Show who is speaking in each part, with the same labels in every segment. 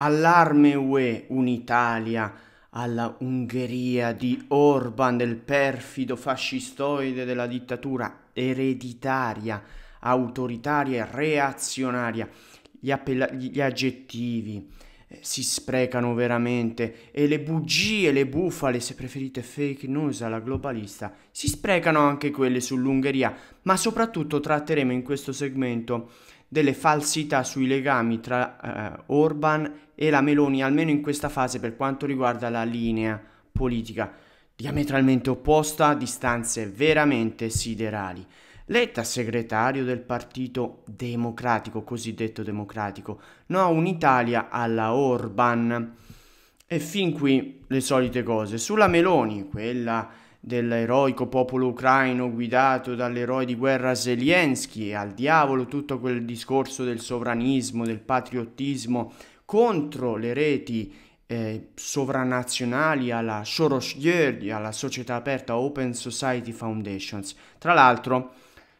Speaker 1: Allarme UE un'Italia alla Ungheria di Orban, del perfido fascistoide della dittatura ereditaria, autoritaria e reazionaria. Gli, gli aggettivi eh, si sprecano veramente e le bugie, le bufale, se preferite fake news alla globalista, si sprecano anche quelle sull'Ungheria, ma soprattutto tratteremo in questo segmento delle falsità sui legami tra eh, Orban e la Meloni, almeno in questa fase per quanto riguarda la linea politica, diametralmente opposta, distanze veramente siderali. Letta, segretario del Partito Democratico, cosiddetto democratico, no un'Italia alla Orban. E fin qui le solite cose. Sulla Meloni, quella dell'eroico popolo ucraino guidato dall'eroe di guerra Zelensky e al diavolo tutto quel discorso del sovranismo, del patriottismo, contro le reti eh, sovranazionali alla Soros Gerd, alla società aperta Open Society Foundations. Tra l'altro,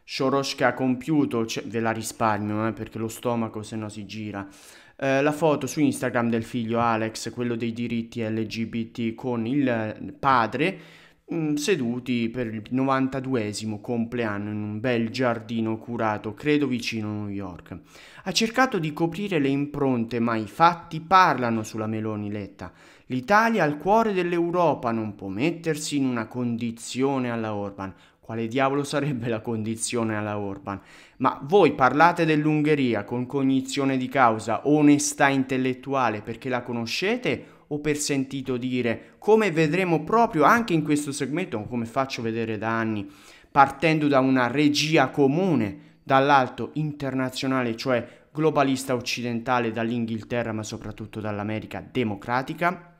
Speaker 1: Soros che ha compiuto, cioè, ve la risparmio eh, perché lo stomaco se no si gira, eh, la foto su Instagram del figlio Alex, quello dei diritti LGBT, con il padre Mm, seduti per il 92 esimo compleanno in un bel giardino curato, credo vicino a New York. Ha cercato di coprire le impronte, ma i fatti parlano sulla Meloni Letta. L'Italia al cuore dell'Europa non può mettersi in una condizione alla Orban quale diavolo sarebbe la condizione alla Orban? Ma voi parlate dell'Ungheria con cognizione di causa, onestà intellettuale, perché la conoscete o per sentito dire, come vedremo proprio anche in questo segmento, come faccio vedere da anni, partendo da una regia comune, dall'alto internazionale, cioè globalista occidentale, dall'Inghilterra, ma soprattutto dall'America democratica,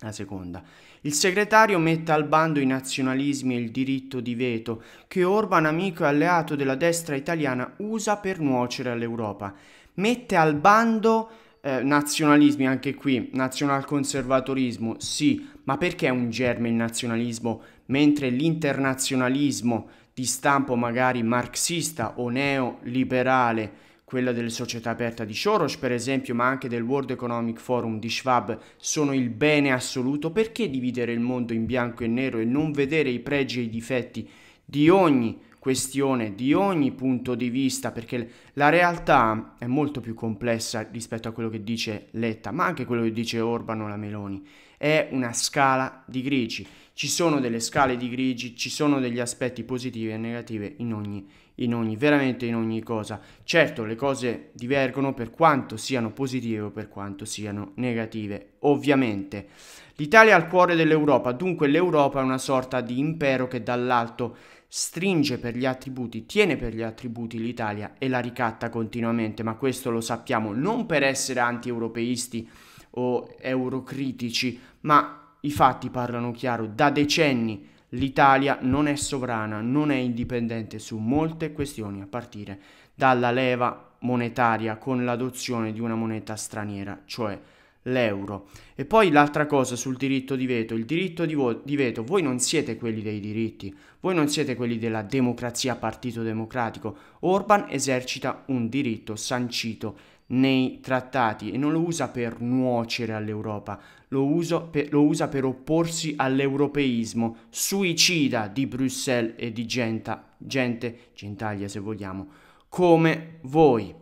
Speaker 1: la seconda il segretario mette al bando i nazionalismi e il diritto di veto che Orban, amico e alleato della destra italiana, usa per nuocere all'Europa. Mette al bando eh, nazionalismi anche qui, nazionalconservatorismo, sì, ma perché è un germe il nazionalismo, mentre l'internazionalismo di stampo magari marxista o neoliberale quella delle società aperte di Soros per esempio, ma anche del World Economic Forum di Schwab, sono il bene assoluto, perché dividere il mondo in bianco e nero e non vedere i pregi e i difetti di ogni questione, di ogni punto di vista, perché la realtà è molto più complessa rispetto a quello che dice Letta, ma anche quello che dice Orban o la Meloni. È una scala di grigi ci sono delle scale di grigi, ci sono degli aspetti positivi e negativi in ogni, in ogni, veramente in ogni cosa. Certo, le cose divergono per quanto siano positive o per quanto siano negative, ovviamente. L'Italia è al cuore dell'Europa, dunque l'Europa è una sorta di impero che dall'alto stringe per gli attributi, tiene per gli attributi l'Italia e la ricatta continuamente, ma questo lo sappiamo non per essere anti-europeisti o eurocritici, ma i fatti parlano chiaro, da decenni l'Italia non è sovrana, non è indipendente su molte questioni, a partire dalla leva monetaria con l'adozione di una moneta straniera, cioè l'euro. E poi l'altra cosa sul diritto di veto, il diritto di, di, veto, voi non siete quelli dei diritti, voi non siete quelli della democrazia partito democratico, Orban esercita un diritto sancito nei trattati e non lo usa per nuocere all'Europa, lo, per, lo usa per opporsi all'europeismo suicida di Bruxelles e di genta, gente, gentaglia se vogliamo, come voi.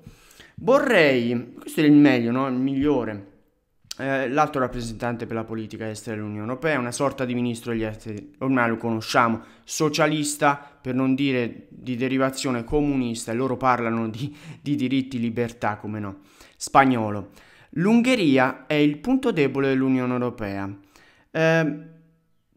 Speaker 1: Vorrei, questo è il meglio, no? il migliore, eh, l'altro rappresentante per la politica estera dell'Unione Europea, una sorta di ministro degli esteri, ormai lo conosciamo, socialista, per non dire di derivazione comunista, e loro parlano di, di diritti, libertà, come no, spagnolo. L'Ungheria è il punto debole dell'Unione Europea. Eh,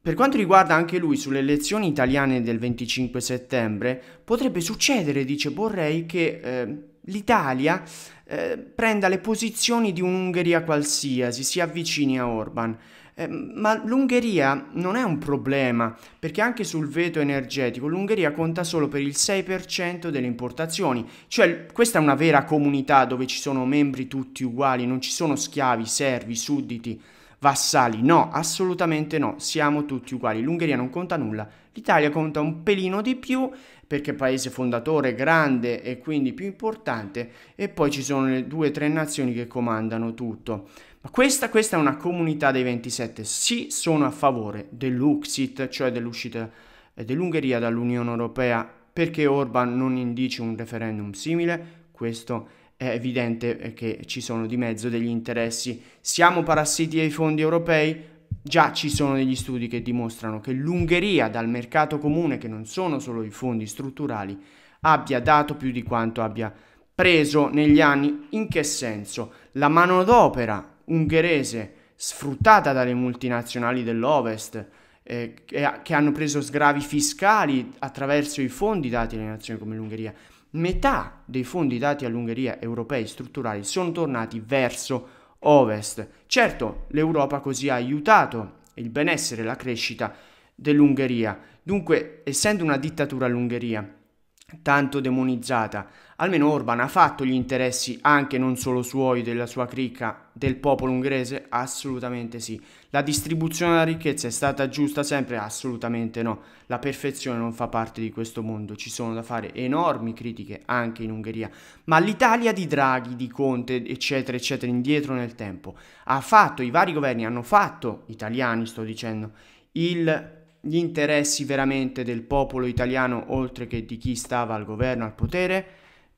Speaker 1: per quanto riguarda anche lui sulle elezioni italiane del 25 settembre, potrebbe succedere, dice Borrei, che... Eh, l'Italia eh, prenda le posizioni di un'Ungheria qualsiasi, si avvicini a Orban. Eh, ma l'Ungheria non è un problema, perché anche sul veto energetico l'Ungheria conta solo per il 6% delle importazioni, cioè questa è una vera comunità dove ci sono membri tutti uguali, non ci sono schiavi, servi, sudditi vassali. No, assolutamente no, siamo tutti uguali. L'Ungheria non conta nulla, l'Italia conta un pelino di più perché paese fondatore grande e quindi più importante e poi ci sono le due o tre nazioni che comandano tutto. Ma questa, questa è una comunità dei 27, sì sono a favore dell'Uxit, cioè dell'uscita eh, dell'Ungheria dall'Unione Europea perché Orban non indice un referendum simile, questo è è evidente eh, che ci sono di mezzo degli interessi. Siamo parassiti ai fondi europei? Già ci sono degli studi che dimostrano che l'Ungheria dal mercato comune, che non sono solo i fondi strutturali, abbia dato più di quanto abbia preso negli anni. In che senso? La manodopera ungherese sfruttata dalle multinazionali dell'Ovest, eh, che, che hanno preso sgravi fiscali attraverso i fondi dati alle nazioni come l'Ungheria, metà dei fondi dati all'Ungheria europei strutturali sono tornati verso ovest. Certo, l'Europa così ha aiutato il benessere e la crescita dell'Ungheria. Dunque, essendo una dittatura l'Ungheria, tanto demonizzata. Almeno Orban ha fatto gli interessi anche non solo suoi, della sua cricca, del popolo ungherese? Assolutamente sì. La distribuzione della ricchezza è stata giusta sempre? Assolutamente no. La perfezione non fa parte di questo mondo, ci sono da fare enormi critiche anche in Ungheria. Ma l'Italia di Draghi, di Conte, eccetera, eccetera, indietro nel tempo, ha fatto, i vari governi hanno fatto, italiani sto dicendo, il gli interessi veramente del popolo italiano oltre che di chi stava al governo, al potere?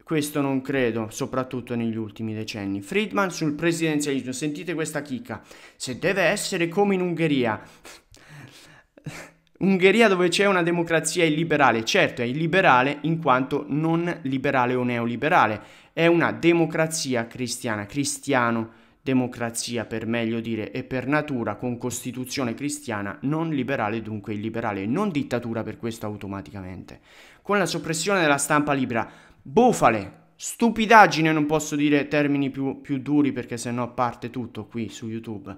Speaker 1: Questo non credo, soprattutto negli ultimi decenni. Friedman sul presidenzialismo, sentite questa chicca. Se deve essere come in Ungheria. Ungheria dove c'è una democrazia illiberale, certo è illiberale in quanto non liberale o neoliberale, è una democrazia cristiana, cristiano democrazia per meglio dire e per natura con costituzione cristiana non liberale dunque illiberale non dittatura per questo automaticamente. Con la soppressione della stampa libera, bufale, stupidaggine, non posso dire termini più, più duri perché sennò parte tutto qui su YouTube.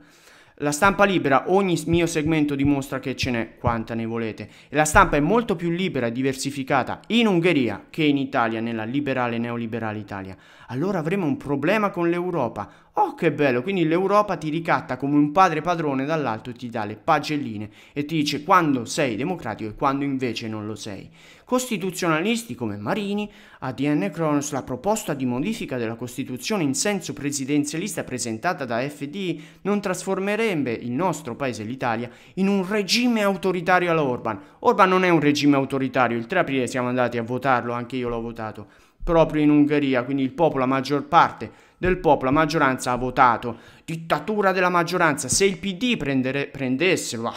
Speaker 1: La stampa libera, ogni mio segmento dimostra che ce n'è quanta ne volete. E la stampa è molto più libera e diversificata in Ungheria che in Italia, nella liberale neoliberale Italia. Allora avremo un problema con l'Europa. Oh, che bello! Quindi l'Europa ti ricatta come un padre padrone dall'alto, e ti dà le pagelline e ti dice quando sei democratico e quando invece non lo sei. Costituzionalisti come Marini, ADN Cronos, la proposta di modifica della Costituzione in senso presidenzialista presentata da FDI non trasformerebbe il nostro paese, l'Italia, in un regime autoritario alla Orban. Orban non è un regime autoritario, il 3 aprile siamo andati a votarlo, anche io l'ho votato, proprio in Ungheria, quindi il popolo, la maggior parte del popolo, la maggioranza ha votato, dittatura della maggioranza, se il PD prendere, prendesse wow,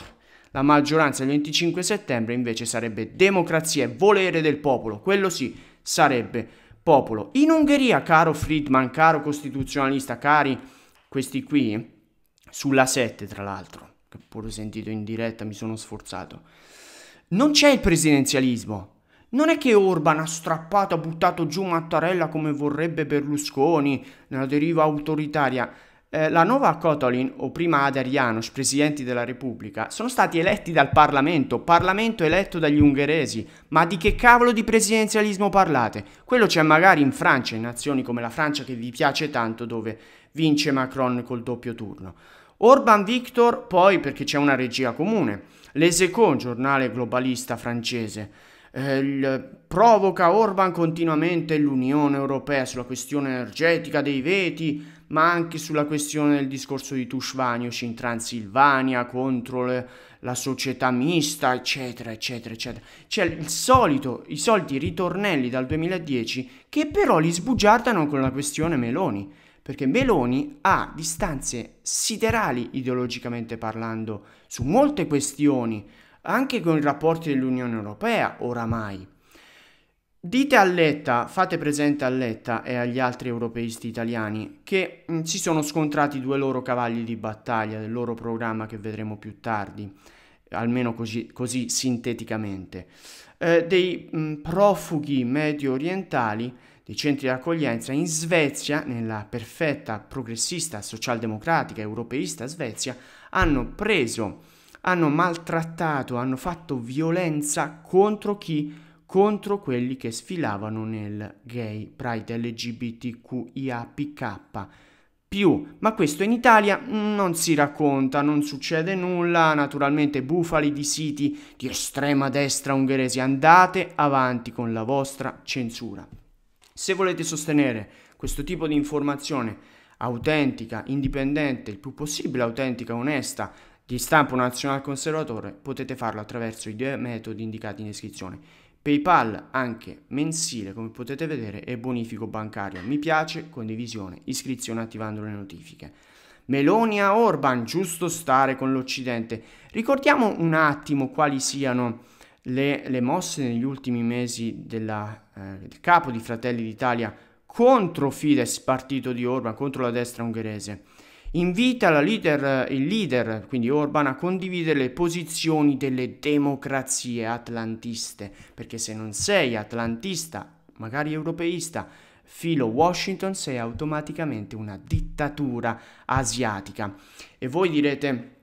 Speaker 1: la maggioranza il 25 settembre invece sarebbe democrazia e volere del popolo, quello sì, sarebbe popolo. In Ungheria, caro Friedman, caro costituzionalista, cari questi qui, sulla 7 tra l'altro, che pure sentito in diretta, mi sono sforzato, non c'è il presidenzialismo, non è che Orban ha strappato, ha buttato giù Mattarella come vorrebbe Berlusconi, nella deriva autoritaria. Eh, la nuova Kotolin, o prima Adar presidenti della Repubblica, sono stati eletti dal Parlamento, Parlamento eletto dagli ungheresi. Ma di che cavolo di presidenzialismo parlate? Quello c'è magari in Francia, in nazioni come la Francia che vi piace tanto, dove vince Macron col doppio turno. Orban Victor, poi perché c'è una regia comune. L'Esecon, giornale globalista francese eh, provoca Orban continuamente l'Unione Europea sulla questione energetica dei veti, ma anche sulla questione del discorso di Tushvanioc in Transilvania contro le, la società mista, eccetera, eccetera, eccetera. C'è il solito, i soliti ritornelli dal 2010 che però li sbugiardano con la questione Meloni, perché Meloni ha distanze siderali ideologicamente parlando su molte questioni, anche con i rapporti dell'Unione Europea oramai. Dite a Letta, fate presente a Letta e agli altri europeisti italiani che mm, si sono scontrati due loro cavalli di battaglia del loro programma che vedremo più tardi, almeno così, così sinteticamente, eh, dei mh, mm, profughi medio orientali dei centri di accoglienza in Svezia, nella perfetta progressista socialdemocratica europeista Svezia, hanno preso hanno maltrattato, hanno fatto violenza contro chi? Contro quelli che sfilavano nel gay pride LGBTQIAPK. Più. Ma questo in Italia non si racconta, non succede nulla, naturalmente bufali di siti di estrema destra ungheresi, andate avanti con la vostra censura. Se volete sostenere questo tipo di informazione autentica, indipendente, il più possibile autentica, onesta, di stampo nazionale conservatore potete farlo attraverso i due metodi indicati in descrizione. PayPal anche mensile come potete vedere e bonifico bancario. Mi piace, condivisione, iscrizione attivando le notifiche. Meloni a Orban, giusto stare con l'Occidente. Ricordiamo un attimo quali siano le, le mosse negli ultimi mesi della, eh, del capo di Fratelli d'Italia contro Fidesz, partito di Orban, contro la destra ungherese invita leader, il leader, quindi Orban, a condividere le posizioni delle democrazie atlantiste, perché se non sei atlantista, magari europeista, filo Washington, sei automaticamente una dittatura asiatica. E voi direte...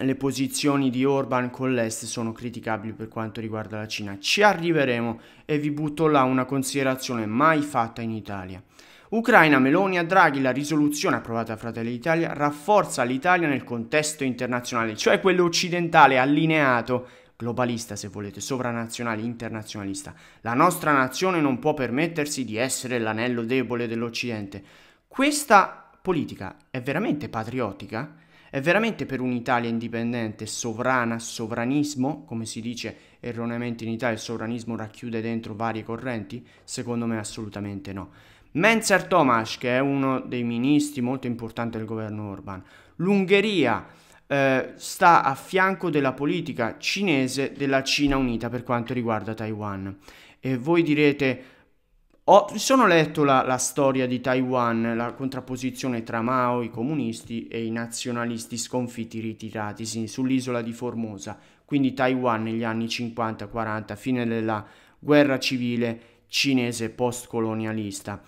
Speaker 1: Le posizioni di Orban con l'Est sono criticabili per quanto riguarda la Cina. Ci arriveremo e vi butto là una considerazione mai fatta in Italia. Ucraina, Meloni a Draghi, la risoluzione approvata da Fratelli d'Italia rafforza l'Italia nel contesto internazionale, cioè quello occidentale allineato globalista se volete, sovranazionale, internazionalista. La nostra nazione non può permettersi di essere l'anello debole dell'Occidente. Questa politica è veramente patriottica? È veramente per un'Italia indipendente, sovrana, sovranismo, come si dice erroneamente in Italia, il sovranismo racchiude dentro varie correnti? Secondo me assolutamente no. Menzer Tomas, che è uno dei ministri molto importanti del governo Orban, l'Ungheria eh, sta a fianco della politica cinese della Cina unita per quanto riguarda Taiwan. E voi direte, ho, oh, sono letto la, la, storia di Taiwan, la contrapposizione tra Mao, i comunisti e i nazionalisti sconfitti ritiratisi sull'isola di Formosa, quindi Taiwan negli anni 50-40, fine della guerra civile cinese postcolonialista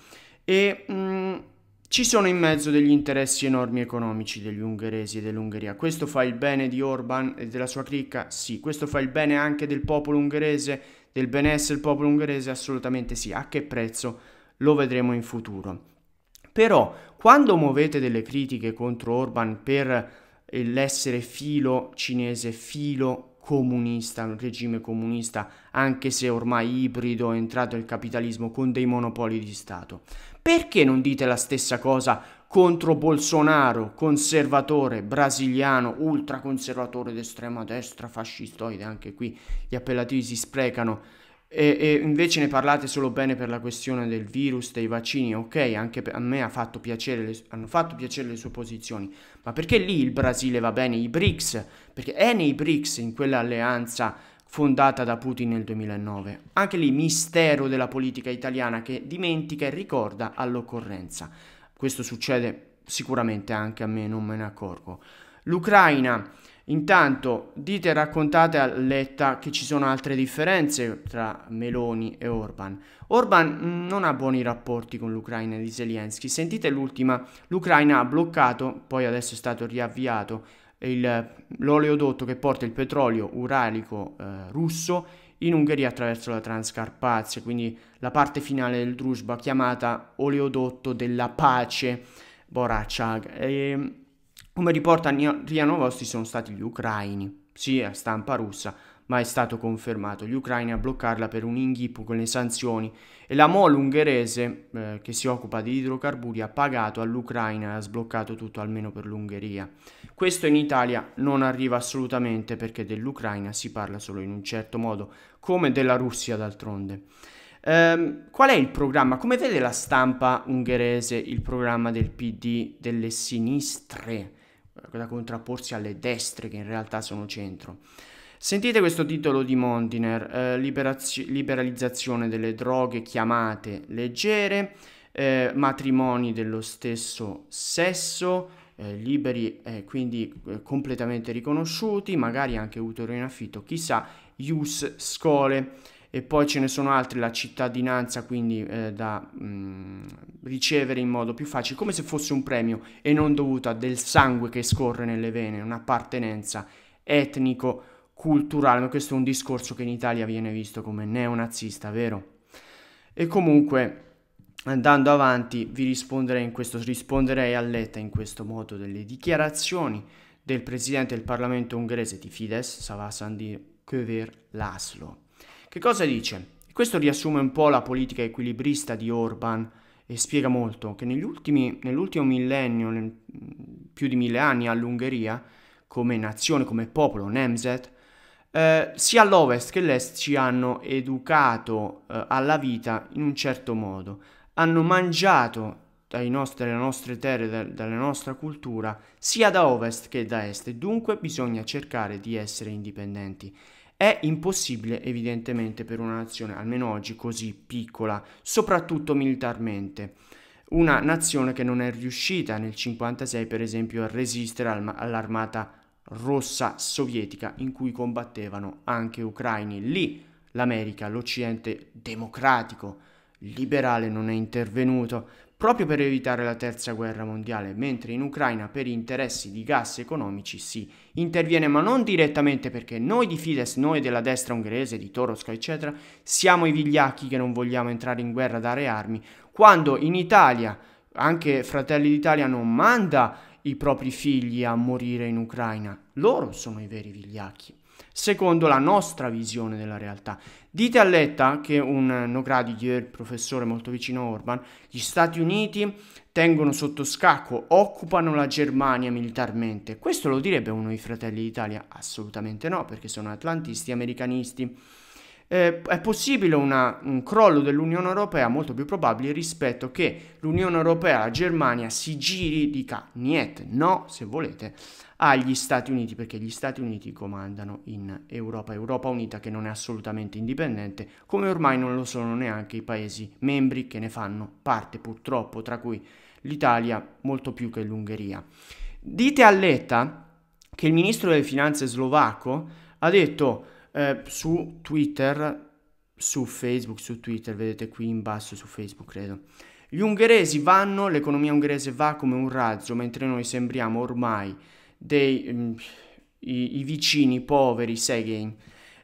Speaker 1: e mh, mm, ci sono in mezzo degli interessi enormi economici degli ungheresi e dell'Ungheria. Questo fa il bene di Orban e della sua cricca? Sì. Questo fa il bene anche del popolo ungherese, del benessere del popolo ungherese? Assolutamente sì. A che prezzo? Lo vedremo in futuro. Però quando muovete delle critiche contro Orban per eh, l'essere filo cinese, filo comunista, un regime comunista, anche se ormai ibrido è entrato il capitalismo con dei monopoli di Stato. Perché non dite la stessa cosa contro Bolsonaro, conservatore brasiliano, ultraconservatore d'estrema destra, fascistoide, anche qui gli appellativi si sprecano e, e, invece ne parlate solo bene per la questione del virus, dei vaccini, ok, anche a me ha fatto piacere, hanno fatto piacere le sue posizioni, ma perché lì il Brasile va bene, i BRICS? Perché è nei BRICS, in quell'alleanza fondata da Putin nel 2009. Anche lì mistero della politica italiana che dimentica e ricorda all'occorrenza. Questo succede sicuramente anche a me, non me ne accorgo. L'Ucraina Intanto dite e raccontate a Letta che ci sono altre differenze tra Meloni e Orban. Orban mm, non ha buoni rapporti con l'Ucraina di Zelensky. Sentite l'ultima, l'Ucraina ha bloccato, poi adesso è stato riavviato, il, l'oleodotto che porta il petrolio uralico eh, russo in Ungheria attraverso la Transcarpazia, quindi la parte finale del Drusba chiamata oleodotto della pace. Boracciag. E, ehm, come riporta Rianovosti sono stati gli ucraini, sì a stampa russa, ma è stato confermato gli ucraini a bloccarla per un inghippo con le sanzioni e la MOL ungherese eh, che si occupa di idrocarburi ha pagato all'Ucraina e ha sbloccato tutto almeno per l'Ungheria. Questo in Italia non arriva assolutamente perché dell'Ucraina si parla solo in un certo modo, come della Russia d'altronde. Um, qual è il programma? Come vede la stampa ungherese il programma del PD delle sinistre? da contrapporsi alle destre che in realtà sono centro. Sentite questo titolo di Mondiner, eh, liberaz- liberalizzazione delle droghe chiamate leggere, eh, matrimoni dello stesso sesso, eh, liberi e quindi eh, completamente riconosciuti, magari anche utero in affitto, chissà, ius scole e poi ce ne sono altri, la cittadinanza quindi eh, da mh, mm, ricevere in modo più facile, come se fosse un premio e non dovuto a del sangue che scorre nelle vene, un'appartenenza etnico-culturale, ma questo è un discorso che in Italia viene visto come neonazista, vero? E comunque andando avanti vi risponderei in questo, risponderei a Letta in questo modo delle dichiarazioni del presidente del Parlamento ungherese di Fidesz, Savasandi Köver Laszlo che cosa dice? Questo riassume un po' la politica equilibrista di Orban e spiega molto che negli ultimi, nell'ultimo millennio, nel, mm, più di mille anni all'Ungheria, come nazione, come popolo, Nemzet, eh, sia l'Ovest che l'Est ci hanno educato eh, alla vita in un certo modo, hanno mangiato nostri, dalle nostre terre, da, dalla nostra cultura, sia da Ovest che da Est, dunque bisogna cercare di essere indipendenti. È impossibile evidentemente per una nazione, almeno oggi così piccola, soprattutto militarmente una nazione che non è riuscita nel 1956 per esempio a resistere all'armata rossa sovietica in cui combattevano anche ucraini. Lì l'America, l'Occidente democratico, liberale non è intervenuto proprio per evitare la terza guerra mondiale, mentre in Ucraina per interessi di gas economici si interviene, ma non direttamente perché noi di Fidesz, noi della destra ungherese, di Toroska, eccetera, siamo i vigliacchi che non vogliamo entrare in guerra, dare armi, quando in Italia anche Fratelli d'Italia non manda i propri figli a morire in Ucraina, loro sono i veri vigliacchi secondo la nostra visione della realtà. Dite a Letta, che è un Nogradiger, professore molto vicino a Orban, gli Stati Uniti tengono sotto scacco, occupano la Germania militarmente. Questo lo direbbe uno dei fratelli d'Italia? Assolutamente no, perché sono atlantisti americanisti eh, è possibile una, un crollo dell'Unione Europea molto più probabile rispetto che l'Unione Europea, la Germania, si giri, dica niente, no, se volete, agli Stati Uniti, perché gli Stati Uniti comandano in Europa, Europa Unita che non è assolutamente indipendente, come ormai non lo sono neanche i Paesi membri che ne fanno parte purtroppo, tra cui l'Italia molto più che l'Ungheria. Dite a Letta che il ministro delle finanze slovacco ha detto eh, su Twitter, su Facebook, su Twitter, vedete qui in basso su Facebook credo. Gli ungheresi vanno, l'economia ungherese va come un razzo, mentre noi sembriamo ormai dei, mh, mm, i, i, vicini poveri Seghein.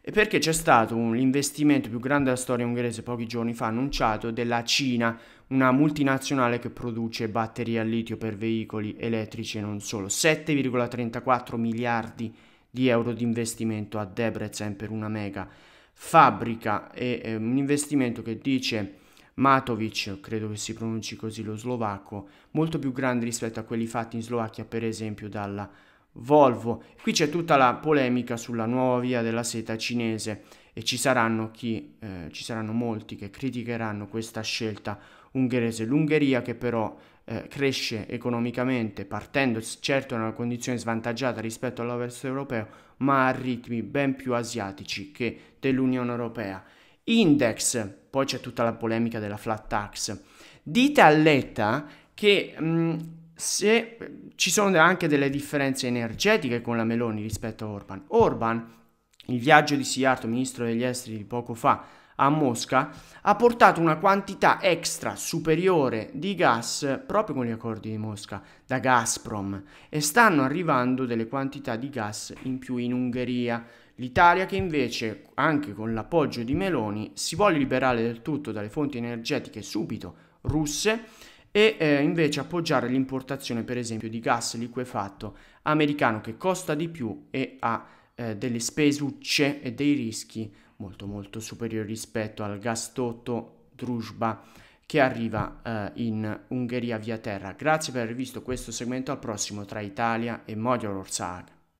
Speaker 1: E perché c'è stato un, l'investimento più grande della storia ungherese pochi giorni fa annunciato della Cina, una multinazionale che produce batterie a litio per veicoli elettrici e non solo, 7,34 miliardi di di euro di investimento a Debrecen per una mega fabbrica e eh, un investimento che dice Matovic, credo che si pronunci così lo slovacco, molto più grande rispetto a quelli fatti in Slovacchia per esempio dalla Volvo. Qui c'è tutta la polemica sulla nuova via della seta cinese e ci saranno, chi, eh, ci saranno molti che criticheranno questa scelta ungherese. L'Ungheria che però eh, cresce economicamente partendo certo da una condizione svantaggiata rispetto all'ovest europeo, ma a ritmi ben più asiatici che dell'Unione Europea. Index, poi c'è tutta la polemica della flat tax. Dite a Letta che mh, mm, se eh, ci sono anche delle differenze energetiche con la Meloni rispetto a Orban. Orban il viaggio di Siarto, ministro degli esteri poco fa, a Mosca, ha portato una quantità extra superiore di gas proprio con gli accordi di Mosca da Gazprom e stanno arrivando delle quantità di gas in più in Ungheria. L'Italia che invece, anche con l'appoggio di Meloni, si vuole liberare del tutto dalle fonti energetiche subito russe e eh, invece appoggiare l'importazione per esempio di gas liquefatto americano che costa di più e ha eh, delle spesucce e dei rischi molto molto superiori rispetto al gastotto Druzhba che arriva eh, in Ungheria via terra. Grazie per aver visto questo segmento, al prossimo tra Italia e Magyarország.